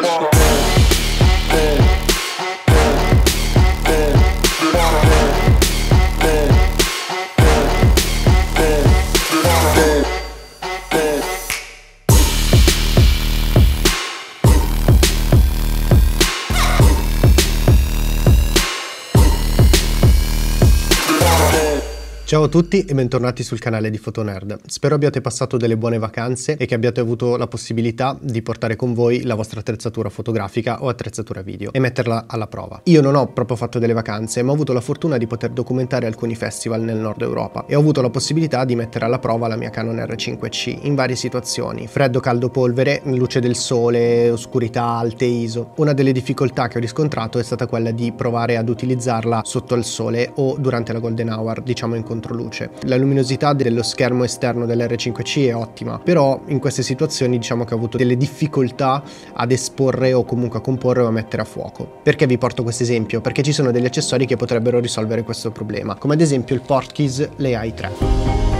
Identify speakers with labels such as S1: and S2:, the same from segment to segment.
S1: Fuck. Ciao a tutti e bentornati sul canale di Fotonerd. Spero abbiate passato delle buone vacanze e che abbiate avuto la possibilità di portare con voi la vostra attrezzatura fotografica o attrezzatura video e metterla alla prova. Io non ho proprio fatto delle vacanze, ma ho avuto la fortuna di poter documentare alcuni festival nel nord Europa e ho avuto la possibilità di mettere alla prova la mia Canon R5C in varie situazioni, freddo, caldo, polvere, luce del sole, oscurità alte, ISO. Una delle difficoltà che ho riscontrato è stata quella di provare ad utilizzarla sotto al sole o durante la golden hour, diciamo in contatto controluce. La luminosità dello schermo esterno dell'R5C è ottima, però in queste situazioni diciamo che ho avuto delle difficoltà ad esporre o comunque a comporre o a mettere a fuoco. Perché vi porto questo esempio? Perché ci sono degli accessori che potrebbero risolvere questo problema, come ad esempio il Portkeys, le AI3.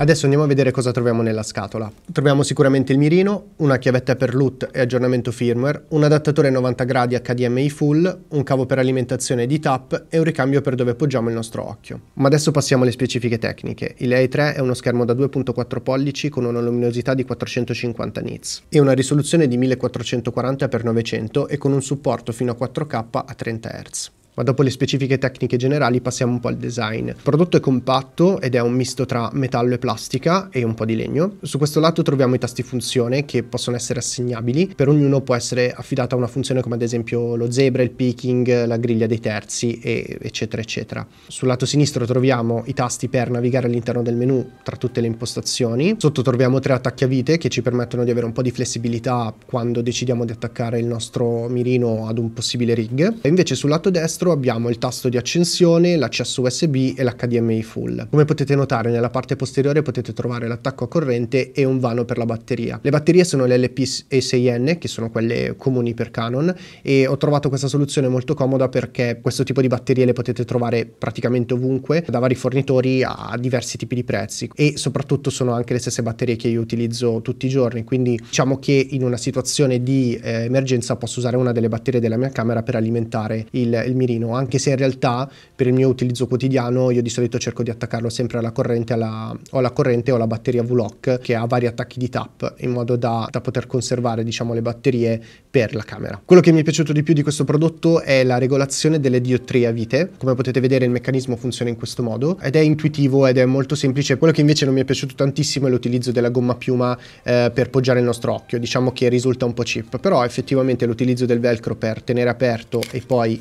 S1: Adesso andiamo a vedere cosa troviamo nella scatola. Troviamo sicuramente il mirino, una chiavetta per LUT e aggiornamento firmware, un adattatore 90 gradi HDMI full, un cavo per alimentazione di tap e un ricambio per dove appoggiamo il nostro occhio. Ma adesso passiamo alle specifiche tecniche. Il AI3 è uno schermo da 2.4 pollici con una luminosità di 450 nits e una risoluzione di 1440x900 e con un supporto fino a 4K a 30 Hz ma dopo le specifiche tecniche generali passiamo un po' al design. Il prodotto è compatto ed è un misto tra metallo e plastica e un po' di legno. Su questo lato troviamo i tasti funzione che possono essere assegnabili, per ognuno può essere affidata una funzione come ad esempio lo zebra, il picking, la griglia dei terzi eccetera eccetera. Sul lato sinistro troviamo i tasti per navigare all'interno del menu tra tutte le impostazioni, sotto troviamo tre attacchi a vite che ci permettono di avere un po' di flessibilità quando decidiamo di attaccare il nostro mirino ad un possibile rig e invece sul lato destro dentro abbiamo il tasto di accensione, l'accesso USB e l'HDMI full. Come potete notare nella parte posteriore potete trovare l'attacco a corrente e un vano per la batteria. Le batterie sono le LP6N che sono quelle comuni per Canon e ho trovato questa soluzione molto comoda perché questo tipo di batterie le potete trovare praticamente ovunque da vari fornitori a diversi tipi di prezzi e soprattutto sono anche le stesse batterie che io utilizzo tutti i giorni quindi diciamo che in una situazione di eh, emergenza posso usare una delle batterie della mia camera per alimentare il, il mirino meno, anche se in realtà per il mio utilizzo quotidiano io di solito cerco di attaccarlo sempre alla corrente, alla, o alla corrente o alla batteria V-Lock che ha vari attacchi di tap in modo da, da poter conservare diciamo le batterie per la camera. Quello che mi è piaciuto di più di questo prodotto è la regolazione delle diottrie a vite, come potete vedere il meccanismo funziona in questo modo ed è intuitivo ed è molto semplice, quello che invece non mi è piaciuto tantissimo è l'utilizzo della gomma piuma eh, per poggiare il nostro occhio, diciamo che risulta un po' cheap, però effettivamente l'utilizzo del velcro per tenere aperto e poi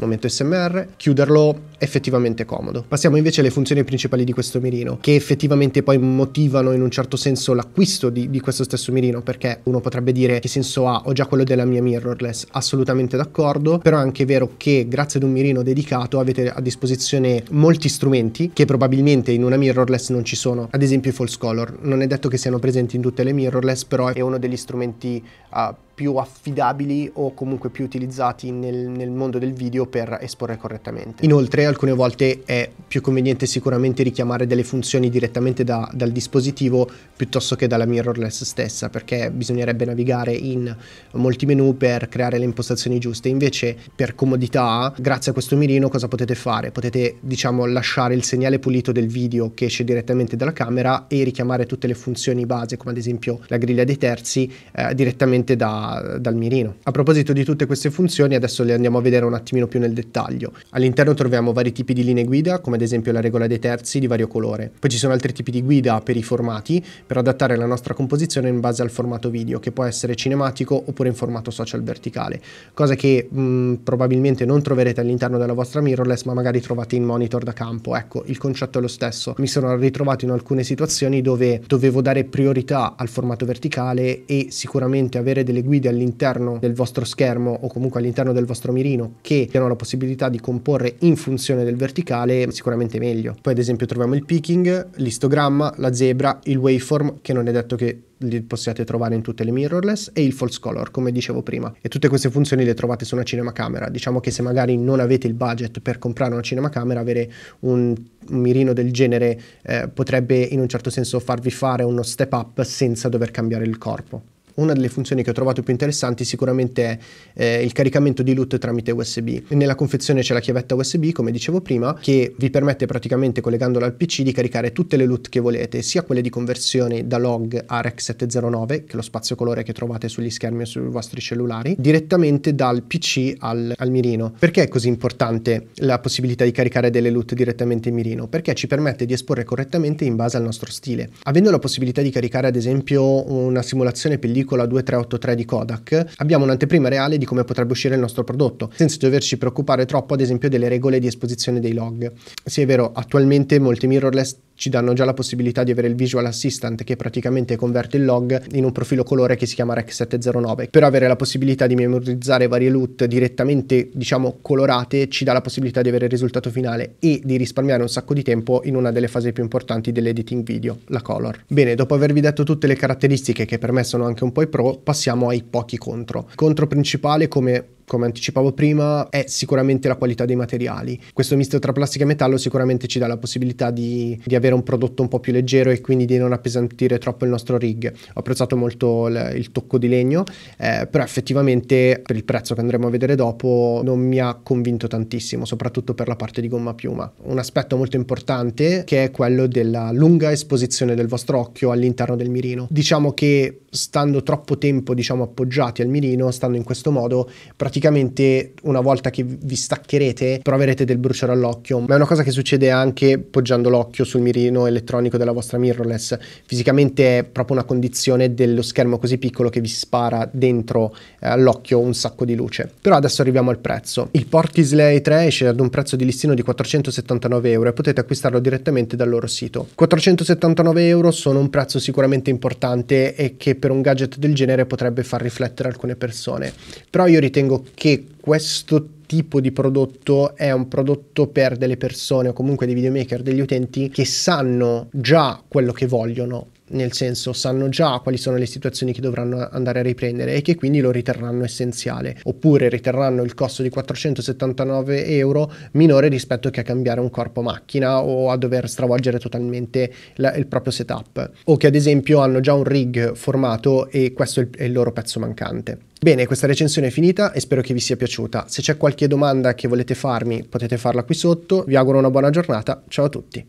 S1: momento SMR, chiuderlo effettivamente comodo. Passiamo invece alle funzioni principali di questo mirino, che effettivamente poi motivano in un certo senso l'acquisto di, di questo stesso mirino, perché uno potrebbe dire che senso ha, ho già quello della mia mirrorless, assolutamente d'accordo, però è anche vero che grazie ad un mirino dedicato avete a disposizione molti strumenti che probabilmente in una mirrorless non ci sono, ad esempio i false color, non è detto che siano presenti in tutte le mirrorless, però è uno degli strumenti uh, più affidabili o comunque più utilizzati nel, nel mondo del video per esporre correttamente. Inoltre alcune volte è più conveniente sicuramente richiamare delle funzioni direttamente da, dal dispositivo piuttosto che dalla mirrorless stessa perché bisognerebbe navigare in molti menu per creare le impostazioni giuste invece per comodità grazie a questo mirino cosa potete fare? Potete diciamo lasciare il segnale pulito del video che esce direttamente dalla camera e richiamare tutte le funzioni base come ad esempio la griglia dei terzi eh, direttamente da, dal mirino. A proposito di tutte queste funzioni adesso le andiamo a vedere un attimino più nel dettaglio. All'interno troviamo vari tipi di linee guida, come ad esempio la regola dei terzi di vario colore. Poi ci sono altri tipi di guida per i formati, per adattare la nostra composizione in base al formato video, che può essere cinematico oppure in formato social verticale, cosa che mh, mm, probabilmente non troverete all'interno della vostra mirrorless, ma magari trovate in monitor da campo. Ecco, il concetto è lo stesso. Mi sono ritrovato in alcune situazioni dove dovevo dare priorità al formato verticale e sicuramente avere delle guide all'interno del vostro schermo o comunque all'interno del vostro mirino che diano la possibilità di comporre in funzione posizione del verticale sicuramente meglio. Poi ad esempio troviamo il picking, l'istogramma, la zebra, il waveform che non è detto che li possiate trovare in tutte le mirrorless e il false color come dicevo prima e tutte queste funzioni le trovate su una cinema camera diciamo che se magari non avete il budget per comprare una cinema camera avere un, un mirino del genere eh, potrebbe in un certo senso farvi fare uno step up senza dover cambiare il corpo una delle funzioni che ho trovato più interessanti sicuramente è eh, il caricamento di loot tramite USB. Nella confezione c'è la chiavetta USB, come dicevo prima, che vi permette praticamente collegandola al PC di caricare tutte le loot che volete, sia quelle di conversione da log a REC 709, che è lo spazio colore che trovate sugli schermi o sui vostri cellulari, direttamente dal PC al, al mirino. Perché è così importante la possibilità di caricare delle loot direttamente in mirino? Perché ci permette di esporre correttamente in base al nostro stile. Avendo la possibilità di caricare ad esempio una simulazione pellicola pellicola 2383 di Kodak, abbiamo un'anteprima reale di come potrebbe uscire il nostro prodotto, senza doverci preoccupare troppo ad esempio delle regole di esposizione dei log. Sì è vero, attualmente molti mirrorless ci danno già la possibilità di avere il visual assistant che praticamente converte il log in un profilo colore che si chiama Rec 709 per avere la possibilità di memorizzare varie LUT direttamente diciamo colorate ci dà la possibilità di avere il risultato finale e di risparmiare un sacco di tempo in una delle fasi più importanti dell'editing video la color bene dopo avervi detto tutte le caratteristiche che per me sono anche un un po' i pro, passiamo ai pochi contro. Il contro principale, come come anticipavo prima, è sicuramente la qualità dei materiali. Questo misto tra plastica e metallo sicuramente ci dà la possibilità di, di avere un prodotto un po' più leggero e quindi di non appesantire troppo il nostro rig. Ho apprezzato molto l- il tocco di legno, eh, però effettivamente per il prezzo che andremo a vedere dopo non mi ha convinto tantissimo, soprattutto per la parte di gomma piuma. Un aspetto molto importante che è quello della lunga esposizione del vostro occhio all'interno del mirino. Diciamo che stando troppo tempo diciamo appoggiati al mirino, stando in questo modo praticamente praticamente una volta che vi staccherete proverete del bruciore all'occhio, ma è una cosa che succede anche poggiando l'occhio sul mirino elettronico della vostra mirrorless. Fisicamente è proprio una condizione dello schermo così piccolo che vi spara dentro eh, all'occhio un sacco di luce. Però adesso arriviamo al prezzo. Il Portisley 3 esce ad un prezzo di listino di 479 euro e potete acquistarlo direttamente dal loro sito. 479 euro sono un prezzo sicuramente importante e che per un gadget del genere potrebbe far riflettere alcune persone. Però io ritengo che questo tipo di prodotto è un prodotto per delle persone o comunque dei videomaker, degli utenti che sanno già quello che vogliono nel senso sanno già quali sono le situazioni che dovranno andare a riprendere e che quindi lo riterranno essenziale, oppure riterranno il costo di 479 euro minore rispetto che a cambiare un corpo macchina o a dover stravolgere totalmente la, il proprio setup, o che ad esempio hanno già un rig formato e questo è il, è il loro pezzo mancante. Bene, questa recensione è finita e spero che vi sia piaciuta. Se c'è qualche domanda che volete farmi potete farla qui sotto. Vi auguro una buona giornata. Ciao a tutti.